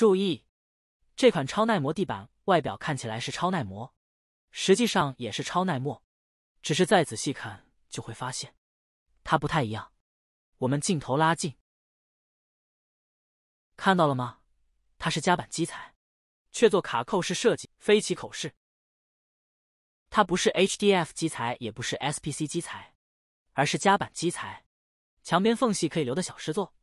注意，这款超耐磨地板外表看起来是超耐磨，实际上也是超耐磨，只是再仔细看就会发现，它不太一样。我们镜头拉近，看到了吗？它是夹板基材，却做卡扣式设计，非起口式。它不是 HDF 基材，也不是 SPC 基材，而是夹板基材，墙边缝隙可以留的小石座，